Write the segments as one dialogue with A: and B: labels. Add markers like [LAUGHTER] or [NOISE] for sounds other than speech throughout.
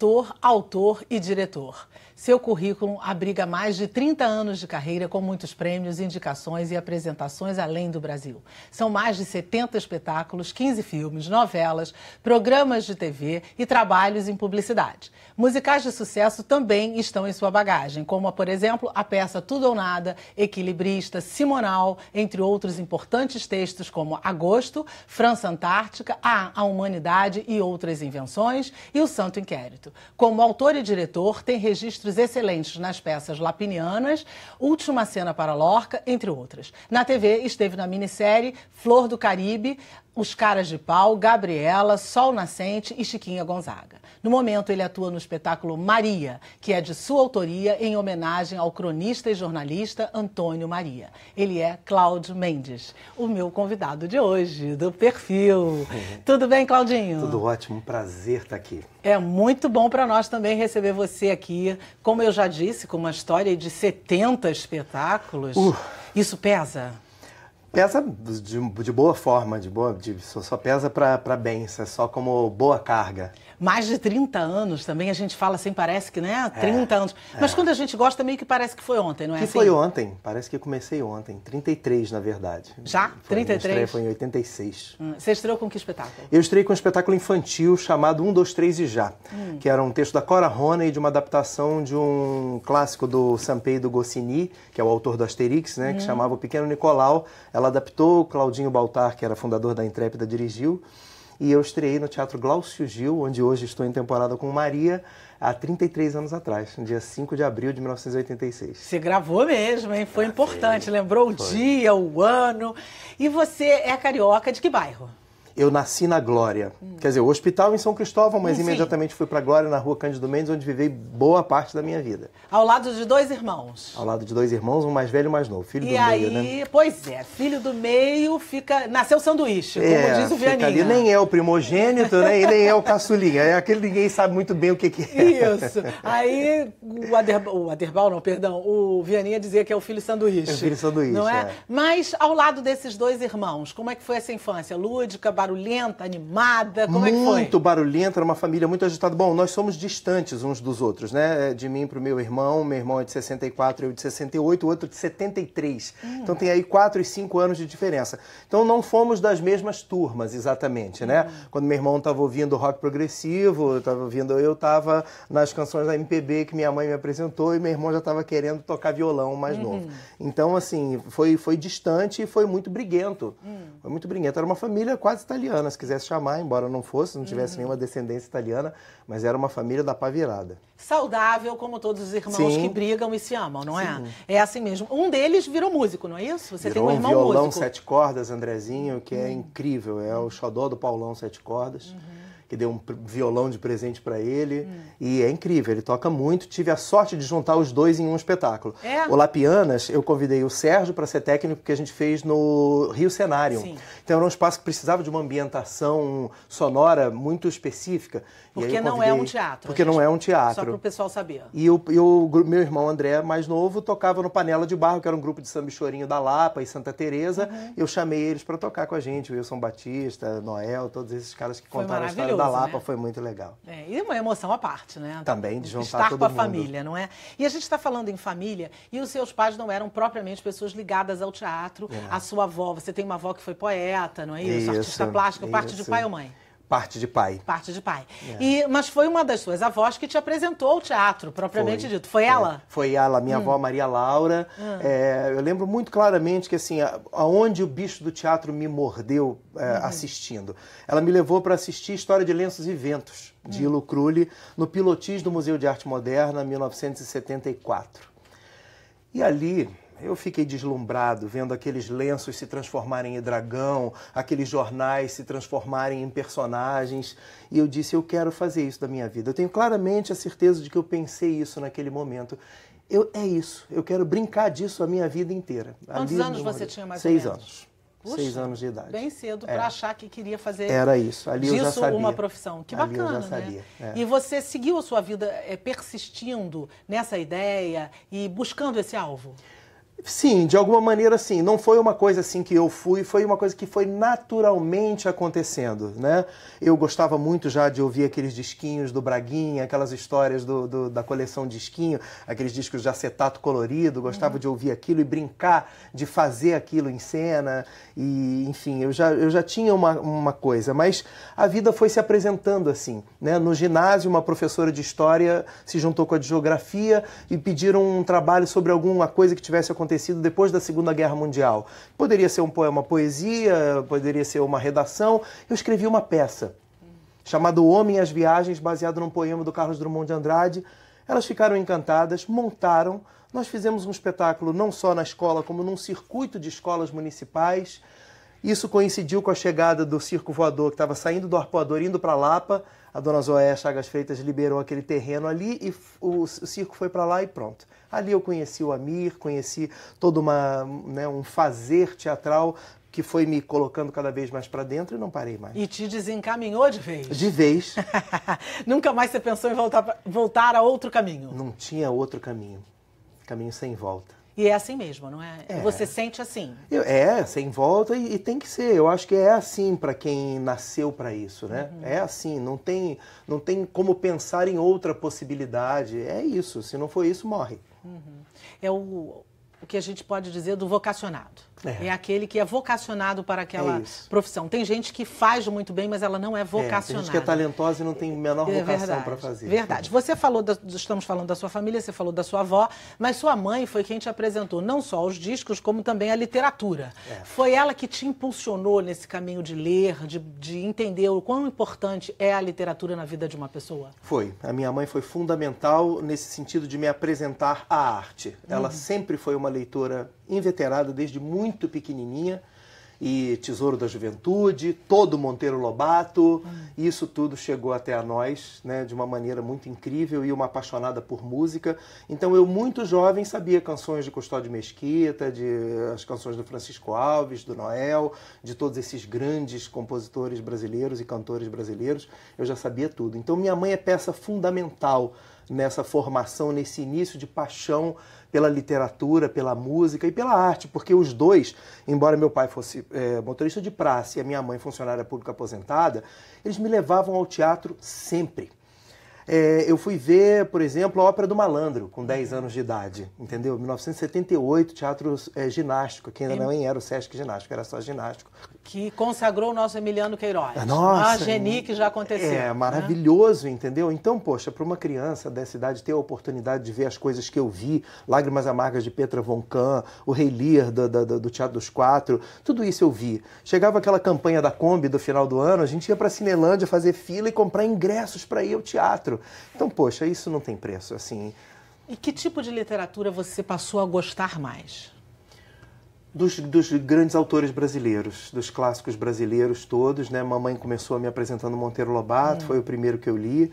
A: ator, autor e diretor. Seu currículo abriga mais de 30 anos de carreira com muitos prêmios, indicações e apresentações além do Brasil. São mais de 70 espetáculos, 15 filmes, novelas, programas de TV e trabalhos em publicidade. Musicais de sucesso também estão em sua bagagem, como, por exemplo, a peça Tudo ou Nada, Equilibrista, Simonal, entre outros importantes textos como Agosto, França Antártica, A, a Humanidade e Outras Invenções e O Santo Inquérito. Como autor e diretor, tem registros registros excelentes nas peças lapinianas, Última Cena para Lorca, entre outras. Na TV esteve na minissérie Flor do Caribe, os Caras de Pau, Gabriela, Sol Nascente e Chiquinha Gonzaga. No momento, ele atua no espetáculo Maria, que é de sua autoria em homenagem ao cronista e jornalista Antônio Maria. Ele é Cláudio Mendes, o meu convidado de hoje, do Perfil. Tudo bem, Claudinho? Tudo
B: ótimo, um prazer estar aqui.
A: É muito bom para nós também receber você aqui. Como eu já disse, com uma história de 70 espetáculos. Uh. Isso pesa?
B: Pesa de, de, boa forma, de boa, de, só, só pesa para bem, é só como boa carga.
A: Mais de 30 anos também, a gente fala assim, parece que, né? 30 é, anos. Mas é. quando a gente gosta, meio que parece que foi ontem, não é que assim? foi ontem,
B: parece que eu comecei ontem, 33 na verdade. Já? Foi, 33? Estreia foi em 86.
A: Hum. Você estreou com que espetáculo?
B: Eu estreiei com um espetáculo infantil chamado Um, Dois, Três e Já, hum. que era um texto da Cora Roney de uma adaptação de um clássico do Sampaio do Goscinny, que é o autor do Asterix, né? Hum. Que chamava O Pequeno Nicolau. Ela adaptou, Claudinho Baltar, que era fundador da Intrépida, dirigiu. E eu estreiei no Teatro Glaucio Gil, onde hoje estou em temporada com Maria, há 33 anos atrás, no dia 5 de abril de 1986.
A: Você gravou mesmo, hein? Foi ah, importante. Sim. Lembrou Foi. o dia, o ano. E você é carioca de que bairro?
B: eu nasci na Glória. Hum. Quer dizer, o hospital em São Cristóvão, mas hum, imediatamente fui para Glória, na rua Cândido Mendes, onde vivei boa parte da minha vida.
A: Ao lado de dois irmãos.
B: Ao lado de dois irmãos, um mais velho e um mais novo. Filho e do aí, meio,
A: né? Pois é, filho do meio fica. Nasceu sanduíche, como é, diz o Vianinha, Ali, nem
B: é o primogênito, né? E
A: nem é o caçulinha. É aquele ninguém sabe muito bem o que, que é. Isso. Aí o, Aderba... o Aderbal, não, perdão, o Vianinha dizia que é o filho sanduíche. É o filho sanduíche. Não é? é? Mas ao lado desses dois irmãos, como é que foi essa infância? Lúdica, barulhenta? barulhenta, animada? Como muito é que foi? Muito
B: barulhenta, era uma família muito agitada. Bom, nós somos distantes uns dos outros, né? É, de mim para o meu irmão, meu irmão é de 64, eu de 68, o outro de 73. Hum. Então tem aí 4 e 5 anos de diferença. Então não fomos das mesmas turmas, exatamente, né? Hum. Quando meu irmão estava ouvindo rock progressivo, estava ouvindo, eu estava nas canções da MPB que minha mãe me apresentou e meu irmão já estava querendo tocar violão mais hum. novo. Então, assim, foi, foi distante e foi muito briguento. Hum. Foi muito briguento. Era uma família quase italiana, se quisesse chamar, embora não fosse, não tivesse uhum. nenhuma descendência italiana, mas era uma família da pavirada.
A: Saudável, como todos os irmãos Sim. que brigam e se amam, não é? Sim. É assim mesmo. Um deles virou músico, não é isso? Você virou tem um irmão um violão músico.
B: sete cordas, Andrezinho, que é uhum. incrível, é o xodó do Paulão sete cordas. Uhum que deu um violão de presente para ele. Hum. E é incrível, ele toca muito. Tive a sorte de juntar os dois em um espetáculo. É. O Lapianas, eu convidei o Sérgio para ser técnico, que a gente fez no Rio Cenário. Então era um espaço que precisava de uma ambientação sonora muito específica. Porque convidei... não é um teatro. Porque gente... não é um teatro. Só para o
A: pessoal saber.
B: E o, e o meu irmão André, mais novo, tocava no Panela de Barro, que era um grupo de samba chorinho da Lapa e Santa Teresa. Uhum. Eu chamei eles para tocar com a gente, Wilson Batista, Noel, todos esses caras que contaram a história da Lapa né? foi muito legal.
A: É, e uma emoção à parte, né? Também,
B: de juntar Estar todo com a mundo. família,
A: não é? E a gente está falando em família, e os seus pais não eram propriamente pessoas ligadas ao teatro, é. a sua avó, você tem uma avó que foi poeta, não é isso? isso Artista plástico, isso. parte de pai ou mãe?
B: Parte de pai.
A: Parte de pai. É. E, mas foi uma das suas avós que te apresentou ao teatro, propriamente foi, dito. Foi, foi é, ela?
B: Foi ela, minha hum. avó Maria Laura. Hum. É, eu lembro muito claramente que, assim, aonde o bicho do teatro me mordeu é, hum. assistindo. Ela me levou para assistir História de Lenços e Ventos, de hum. Ilo Crulli, no Pilotis do Museu de Arte Moderna, 1974. E ali eu fiquei deslumbrado vendo aqueles lenços se transformarem em dragão, aqueles jornais se transformarem em personagens, e eu disse: eu quero fazer isso da minha vida. Eu tenho claramente a certeza de que eu pensei isso naquele momento. Eu, é isso, eu quero brincar disso a minha vida inteira. Quantos anos você tinha mais Seis ou menos?
A: anos. Puxa, seis anos de idade. Bem cedo para é. achar que queria fazer Era isso. Ali disso eu já sabia. uma profissão. Que Ali bacana, né? É. E você seguiu a sua vida é, persistindo nessa ideia e buscando esse alvo?
B: Sim, de alguma maneira assim, não foi uma coisa assim que eu fui, foi uma coisa que foi naturalmente acontecendo, né? Eu gostava muito já de ouvir aqueles disquinhos do Braguinha, aquelas histórias do, do da coleção disquinho, aqueles discos de acetato colorido, gostava uhum. de ouvir aquilo e brincar de fazer aquilo em cena, e enfim, eu já, eu já tinha uma, uma coisa, mas a vida foi se apresentando assim, né? No ginásio, uma professora de história se juntou com a de geografia e pediram um trabalho sobre alguma coisa que tivesse acontecido acontecido depois da Segunda Guerra Mundial. Poderia ser um poema, poesia, poderia ser uma redação. Eu escrevi uma peça chamada O Homem e as Viagens, baseado num poema do Carlos Drummond de Andrade. Elas ficaram encantadas, montaram. Nós fizemos um espetáculo não só na escola, como num circuito de escolas municipais. Isso coincidiu com a chegada do circo voador que estava saindo do arpoador, indo para Lapa. A dona Zoé Chagas Freitas liberou aquele terreno ali e o, o circo foi para lá e pronto. Ali eu conheci o Amir, conheci todo uma, né, um fazer teatral que foi me colocando cada vez mais para dentro e não parei mais.
A: E te desencaminhou de vez? De
B: vez. [LAUGHS]
A: Nunca mais você pensou em voltar, voltar a outro caminho?
B: Não tinha outro caminho. Caminho sem volta.
A: E é assim mesmo, não é? é. Você sente assim.
B: Eu, é, sem volta e, e, tem que ser. Eu acho que é assim para quem nasceu para isso, né? Uhum. É assim, não tem, não tem como pensar em outra possibilidade. É isso. Se não for isso, morre.
A: Uhum. É o, o que a gente pode dizer do vocacionado. É. é. aquele que é vocacionado para aquela é profissão. Tem gente que faz muito bem, mas ela não é vocacionada. É, tem gente que é
B: talentosa e não tem a menor é vocação para fazer. Verdade.
A: [LAUGHS] Você falou, da, estamos falando da sua família, você falou da sua avó, mas sua mãe foi quem te apresentou não só os discos, como também a literatura. É. Foi ela que te impulsionou nesse caminho de ler, de, de entender o quão importante é a literatura na vida de uma pessoa?
B: Foi. A minha mãe foi fundamental nesse sentido de me apresentar à arte. Ela uhum. sempre foi uma leitora inveterada desde muito pequenininha e Tesouro da Juventude, todo Monteiro Lobato, hum. isso tudo chegou até a nós, né, de uma maneira muito incrível e uma apaixonada por música. Então eu muito jovem sabia canções de Custódio Mesquita, de as canções do Francisco Alves, do Noel, de todos esses grandes compositores brasileiros e cantores brasileiros, eu já sabia tudo. Então minha mãe é peça fundamental nessa formação, nesse início de paixão pela literatura, pela música e pela arte, porque os dois, embora meu pai fosse é, motorista de praça e a minha mãe funcionária pública aposentada, eles me levavam ao teatro sempre. É, eu fui ver, por exemplo, a Ópera do Malandro, com 10 anos de idade, entendeu? 1978, Teatro é, Ginástico, que ainda não era o Sesc Ginástico,
A: era só Ginástico. Que consagrou o nosso Emiliano Queiroz. Ah, nossa! A Geni que já aconteceu. É, né?
B: maravilhoso, né? entendeu? Então, poxa, para uma criança dessa idade ter a oportunidade de ver as coisas que eu vi, Lágrimas Amargas de Petra Von Kahn, o Rei Lear do, do, do Teatro dos Quatro, tudo isso eu vi. Chegava aquela campanha da Kombi do final do ano, a gente ia para Cinelândia fazer fila e comprar ingressos para ir ao teatro. Então, poxa, isso não tem preço, assim.
A: E que tipo de literatura você passou a gostar mais?
B: Dos, dos, grandes autores brasileiros, dos clássicos brasileiros todos, né? Mamãe começou me apresentando Monteiro Lobato, hum. foi o primeiro que eu li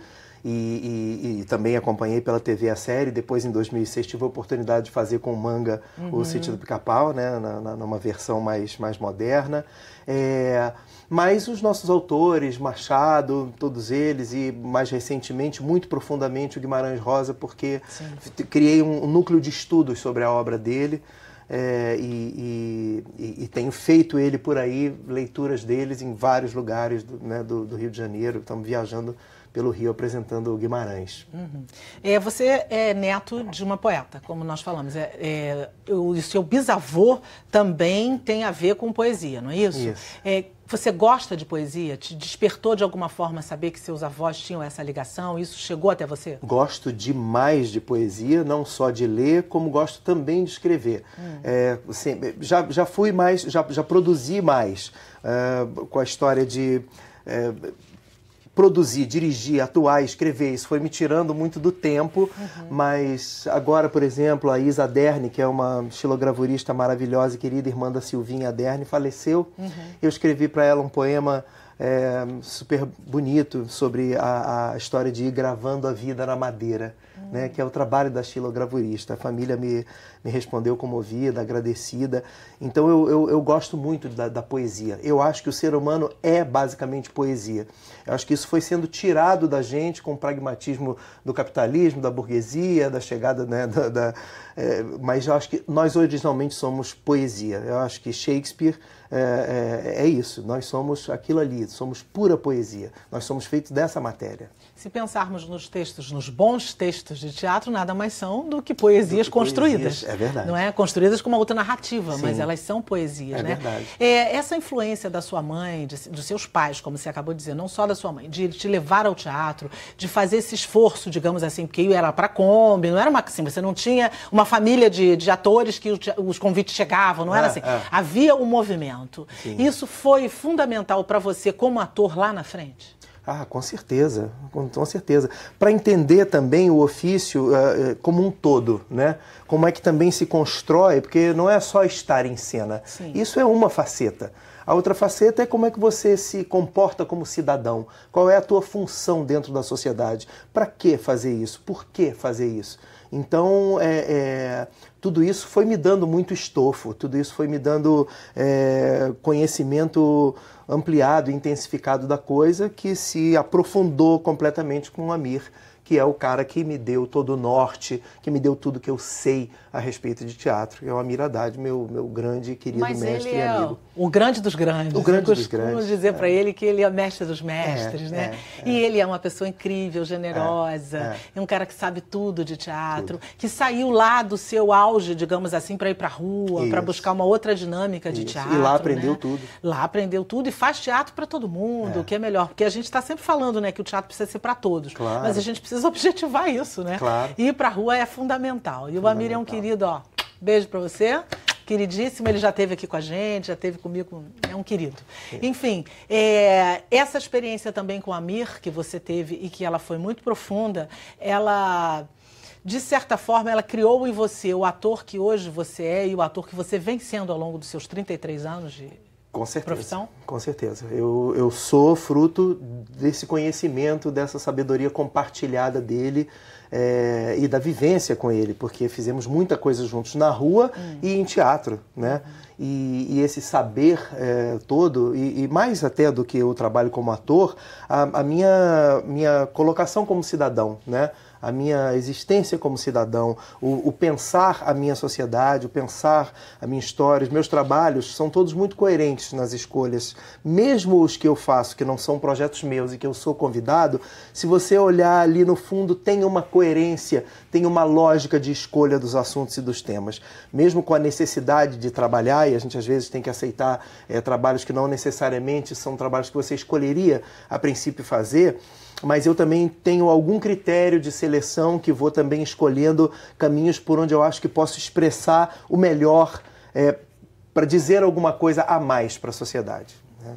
B: e, e, e, também acompanhei pela TV a série. Depois, em 2006, tive a oportunidade de fazer com o manga uhum. o Sítio do Pica-Pau, né, na, na, numa versão mais, mais moderna. É, mas os nossos autores, Machado, todos eles, e mais recentemente, muito profundamente, o Guimarães Rosa, porque Sim. criei um, núcleo de estudos sobre a obra dele. É, e, e, e, tenho feito ele por aí, leituras deles em vários lugares do, né, do, do Rio de Janeiro. Estamos viajando pelo Rio apresentando Guimarães.
A: Uhum. É, você é neto de uma poeta, como nós falamos. É, é, o seu bisavô também tem a ver com poesia, não é isso? isso. É, você gosta de poesia? Te despertou de alguma forma saber que seus avós tinham essa ligação? Isso chegou até você?
B: Gosto demais de poesia, não só de ler, como gosto também de escrever. Hum. É, assim, já, já fui mais, já, já produzi mais uh, com a história de. É, produzir, dirigir, atuar, escrever, isso foi me tirando muito do tempo, uhum. mas agora, por exemplo, a Isa Derne, que é uma xilogravurista maravilhosa e querida irmã da Silvinha Derne, faleceu. Uhum. Eu escrevi para ela um poema é, super bonito sobre a, a, história de ir gravando a vida na madeira né, que é o trabalho da Gravurista. A família me, me respondeu comovida, agradecida. Então eu, eu, eu gosto muito da, da, poesia. Eu acho que o ser humano é basicamente poesia. Eu acho que isso foi sendo tirado da gente com o pragmatismo do capitalismo, da burguesia, da chegada. Né, da, da é, mas eu acho que nós originalmente somos poesia. Eu acho que Shakespeare é, é, é, isso, nós somos aquilo ali, somos pura poesia, nós somos feitos dessa matéria.
A: Se pensarmos nos textos, nos bons textos textos de teatro nada mais são do que poesias do que construídas. é verdade. Não é? Construídas com uma outra narrativa, Sim. mas elas são poesias, é né? Verdade. É, essa influência da sua mãe, de, dos seus pais, como você acabou de dizer, não só da sua mãe, de te levar ao teatro, de fazer esse esforço, digamos assim, porque era para Kombi, não era uma assim, você não tinha uma família de, de atores que os, convites chegavam, não era é, assim. É. Havia um movimento. Sim. Isso foi fundamental para você como ator lá na frente?
B: Ah, com certeza, com, certeza. Para entender também o ofício uh, como um todo, né? Como é que também se constrói, porque não é só estar em cena. Sim. Isso é uma faceta. A outra faceta é como é que você se comporta como cidadão. Qual é a tua função dentro da sociedade? Para que fazer isso? Por que fazer isso? Então, é, é, tudo isso foi me dando muito estofo, tudo isso foi me dando é, conhecimento ampliado, intensificado da coisa que se aprofundou completamente com o Amir que é o cara que me deu todo o norte, que me deu tudo que eu sei a respeito de teatro, que é o Amir Haddad, meu, meu grande querido Mas mestre ele é e amigo.
A: O grande dos grandes. O grande dos grandes. dizer é. para ele que ele é mestre dos mestres, é, né? É, e é. ele é uma pessoa incrível, generosa, é, é. um cara que sabe tudo de teatro, tudo. que saiu lá do seu auge, digamos assim, para ir para rua, para buscar uma outra dinâmica Isso. de teatro. E lá aprendeu né? tudo. Lá aprendeu tudo e faz teatro para todo mundo, é. o que é melhor, porque a gente está sempre falando, né, que o teatro precisa ser para todos, claro. mas a gente precisa precisa [LAUGHS] objetivar isso, né? Claro. ir para a rua é fundamental. E o Amir é um querido, ó. Beijo para você queridíssimo, ele já esteve aqui com a gente, já esteve comigo, é um querido. Sim. Enfim, é, essa experiência também com a Mir, que você teve e que ela foi muito profunda, ela, de certa forma, ela criou em você o ator que hoje você é e o ator que você vem sendo ao longo dos seus 33 anos de, com certeza. Profissão?
B: Com certeza. Eu, eu sou fruto desse conhecimento, dessa sabedoria compartilhada dele é, e da vivência com ele, porque fizemos muita coisa juntos na rua hum. e em teatro, né? Hum. E, e, esse saber é, todo, e, e, mais até do que o trabalho como ator, a, a minha, minha colocação como cidadão, né? a minha existência como cidadão, o, o, pensar a minha sociedade, o pensar a minha história, os meus trabalhos são todos muito coerentes nas escolhas, mesmo os que eu faço que não são projetos meus e que eu sou convidado. Se você olhar ali no fundo, tem uma coerência, tem uma lógica de escolha dos assuntos e dos temas, mesmo com a necessidade de trabalhar e a gente às vezes tem que aceitar é, trabalhos que não necessariamente são trabalhos que você escolheria a princípio fazer. Mas eu também tenho algum critério de ser seleção, que vou também escolhendo caminhos por onde eu acho que posso expressar o melhor é, para dizer alguma coisa a mais para a sociedade. Né?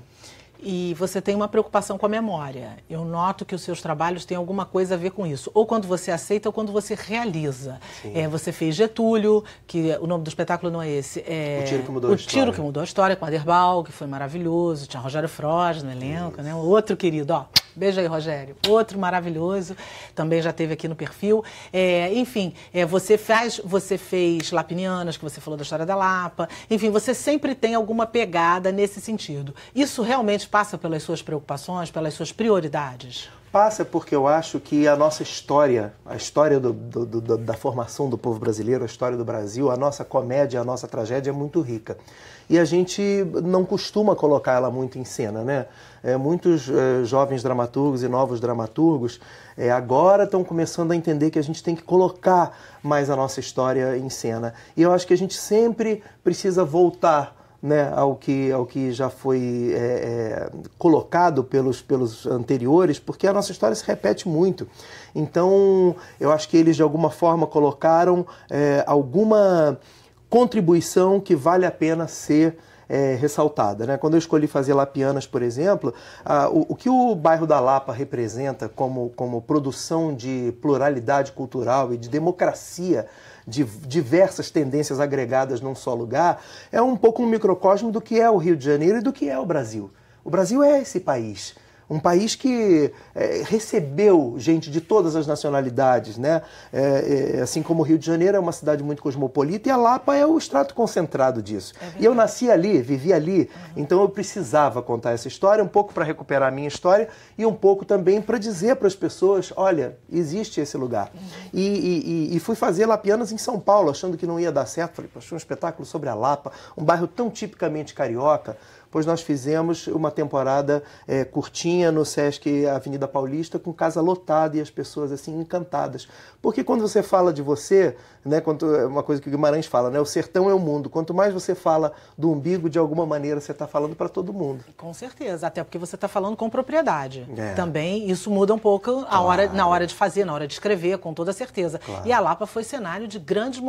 A: E você tem uma preocupação com a memória. Eu noto que os seus trabalhos têm alguma coisa a ver com isso. Ou quando você aceita, ou quando você realiza. É, você fez Getúlio, que o nome do espetáculo não é esse. É... O Tiro que Mudou o a História. O Tiro que Mudou a História, com Aderbal, que foi maravilhoso. Tinha Rogério Froge no elenco, isso. né? Outro querido, ó Beijo aí, Rogério. Outro maravilhoso, também já teve aqui no perfil. É, enfim, é, você faz, você fez Lapinianas, que você falou da história da Lapa. Enfim, você sempre tem alguma pegada nesse sentido. Isso realmente passa pelas suas preocupações, pelas suas prioridades?
B: Passa porque eu acho que a nossa história, a história do, do, do, da formação do povo brasileiro, a história do Brasil, a nossa comédia, a nossa tragédia é muito rica. E a gente não costuma colocar ela muito em cena, né? É, muitos é, jovens dramaturgos e novos dramaturgos é, agora estão começando a entender que a gente tem que colocar mais a nossa história em cena. E eu acho que a gente sempre precisa voltar né, ao, que, ao que já foi é, é, colocado pelos, pelos anteriores, porque a nossa história se repete muito. Então, eu acho que eles de alguma forma colocaram é, alguma contribuição que vale a pena ser é, ressaltada. Né? Quando eu escolhi fazer Lapianas, por exemplo, a, o, o, que o bairro da Lapa representa como, como produção de pluralidade cultural e de democracia de diversas tendências agregadas num só lugar, é um pouco um microcosmo do que é o Rio de Janeiro e do que é o Brasil. O Brasil é esse país um país que é, recebeu gente de todas as nacionalidades, né? É, é, assim como o Rio de Janeiro é uma cidade muito cosmopolita e a Lapa é o extrato concentrado disso. É e eu nasci ali, vivi ali, uhum. então eu precisava contar essa história, um pouco para recuperar a minha história e um pouco também para dizer para as pessoas: olha, existe esse lugar. Uhum. E, e, e, fui fazer Lapianas em São Paulo, achando que não ia dar certo. Falei, poxa, um espetáculo sobre a Lapa, um bairro tão tipicamente carioca pois nós fizemos uma temporada é, curtinha no Sesc Avenida Paulista, com casa lotada e as pessoas assim encantadas. Porque quando você fala de você, né, quanto, é uma coisa que o Guimarães fala, né, o sertão é o mundo. Quanto mais você fala do umbigo, de alguma maneira você está
A: falando para todo mundo. Com certeza, até porque você está falando com propriedade. É. Também isso muda um pouco a claro. hora, na hora de fazer, na hora de escrever, com toda certeza. Claro. E a Lapa foi cenário de grandes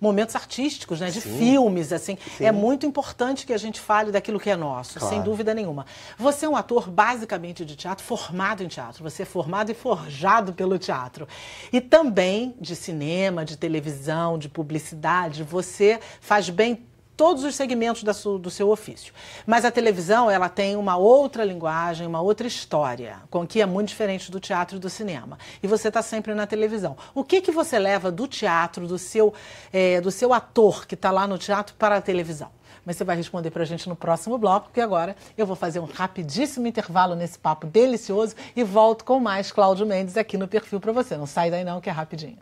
A: momentos artísticos, né, de Sim. filmes. assim. Sim. É muito importante que a gente fale daquilo aquilo que é nosso, claro. sem dúvida nenhuma. Você é um ator basicamente de teatro, formado em teatro. Você é formado e forjado pelo teatro. E também de cinema, de televisão, de publicidade. Você faz bem todos os segmentos su, do seu ofício. Mas a televisão, ela tem uma outra linguagem, uma outra história, com que é muito diferente do teatro e do cinema. E você está sempre na televisão. O que, que você leva do teatro, do seu, é, do seu ator que está lá no teatro, para a televisão? mas você vai responder para a gente no próximo bloco, porque agora eu vou fazer um rapidíssimo intervalo nesse papo delicioso e volto com mais Cláudio Mendes aqui no perfil para você. Não sai daí não, que é rapidinho.